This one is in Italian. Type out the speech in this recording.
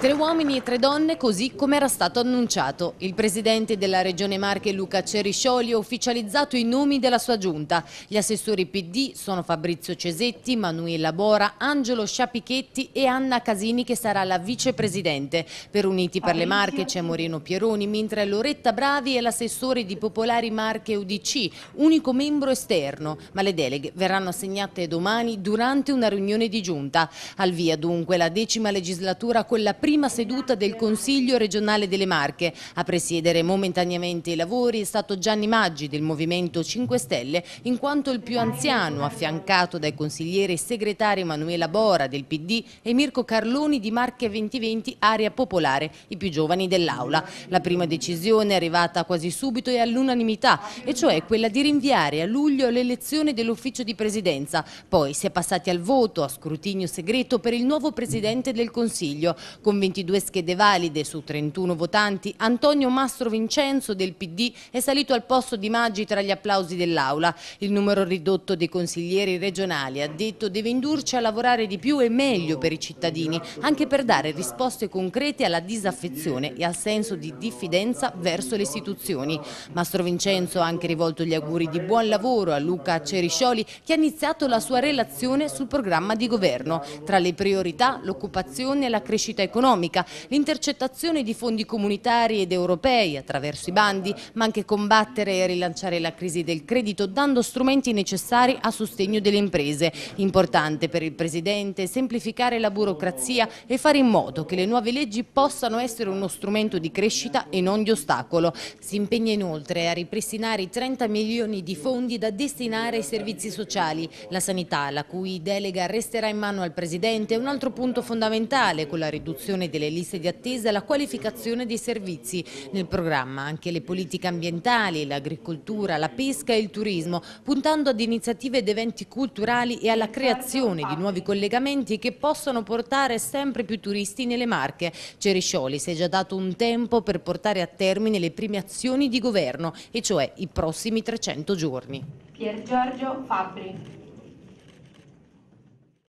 Tre uomini e tre donne, così come era stato annunciato. Il presidente della Regione Marche Luca Ceriscioli ha ufficializzato i nomi della sua giunta. Gli assessori PD sono Fabrizio Cesetti, Manuela Bora, Angelo Sciapichetti e Anna Casini che sarà la vicepresidente. Per Uniti per le Marche c'è Moreno Pieroni, mentre Loretta Bravi è l'assessore di Popolari Marche UDC, unico membro esterno. Ma le deleghe verranno assegnate domani durante una riunione di giunta. Al via dunque la decima legislatura con la prima prima seduta del Consiglio regionale delle Marche. A presiedere momentaneamente i lavori è stato Gianni Maggi del Movimento 5 Stelle, in quanto il più anziano, affiancato dai consiglieri segretari Emanuela Bora del PD e Mirko Carloni di Marche 2020 Area Popolare, i più giovani dell'Aula. La prima decisione è arrivata quasi subito e all'unanimità, e cioè quella di rinviare a luglio l'elezione dell'ufficio di presidenza. Poi si è passati al voto a scrutinio segreto per il nuovo Presidente del Consiglio, con con 22 schede valide su 31 votanti, Antonio Mastro Vincenzo del PD è salito al posto di Maggi tra gli applausi dell'Aula. Il numero ridotto dei consiglieri regionali, ha detto, deve indurci a lavorare di più e meglio per i cittadini, anche per dare risposte concrete alla disaffezione e al senso di diffidenza verso le istituzioni. Mastro Vincenzo ha anche rivolto gli auguri di buon lavoro a Luca Ceriscioli che ha iniziato la sua relazione sul programma di governo. Tra le priorità l'occupazione e la crescita economica economica, l'intercettazione di fondi comunitari ed europei attraverso i bandi, ma anche combattere e rilanciare la crisi del credito dando strumenti necessari a sostegno delle imprese. Importante per il Presidente semplificare la burocrazia e fare in modo che le nuove leggi possano essere uno strumento di crescita e non di ostacolo. Si impegna inoltre a ripristinare i 30 milioni di fondi da destinare ai servizi sociali, la sanità, la cui delega resterà in mano al Presidente, è un altro punto fondamentale con la riduzione riduzione delle liste di attesa e la qualificazione dei servizi. Nel programma anche le politiche ambientali, l'agricoltura, la pesca e il turismo, puntando ad iniziative ed eventi culturali e alla creazione di nuovi collegamenti che possano portare sempre più turisti nelle Marche. Ceriscioli si è già dato un tempo per portare a termine le prime azioni di governo, e cioè i prossimi 300 giorni. Pier Giorgio Fabri.